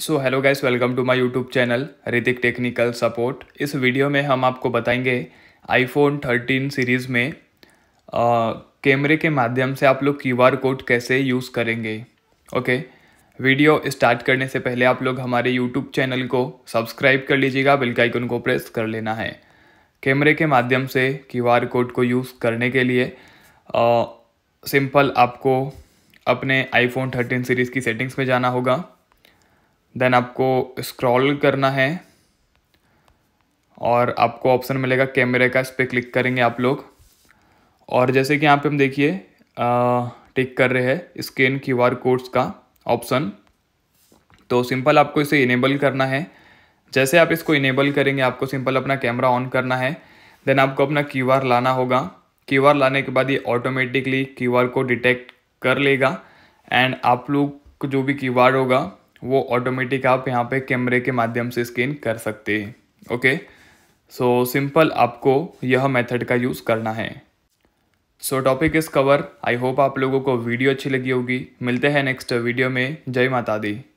so hello guys welcome to my YouTube channel Hrithik technical support इस video में हम आपको बताएंगे आईफोन 13 सीरीज़ में कैमरे के माध्यम से आप लोग क्यूआर कोड कैसे यूज़ करेंगे ओके वीडियो स्टार्ट करने से पहले आप लोग हमारे यूट्यूब चैनल को सब्सक्राइब कर लीजिएगा बिल्कुल आइकन को प्रेस कर लेना है कैमरे के माध्यम से क्यू कोड को यूज़ करने के लिए सिंपल आपको अपने आईफोन थर्टीन सीरीज़ की सेटिंग्स में जाना होगा देन आपको स्क्रॉल करना है और आपको ऑप्शन मिलेगा कैमरे का इस पर क्लिक करेंगे आप लोग और जैसे कि यहाँ पे हम देखिए टिक कर रहे हैं स्कैन क्यू आर कोड्स का ऑप्शन तो सिंपल आपको इसे इनेबल करना है जैसे आप इसको इनेबल करेंगे आपको सिंपल अपना कैमरा ऑन करना है देन आपको अपना क्यू आर लाना होगा क्यू आर लाने के बाद ये ऑटोमेटिकली क्यू आर को डिटेक्ट कर लेगा एंड आप लोग को जो भी क्यू आर होगा वो ऑटोमेटिक आप यहाँ पे कैमरे के माध्यम से स्कैन कर सकते हैं ओके सो सिंपल आपको यह मेथड का यूज़ करना है सो टॉपिक इस कवर आई होप आप लोगों को वीडियो अच्छी लगी होगी मिलते हैं नेक्स्ट वीडियो में जय माता दी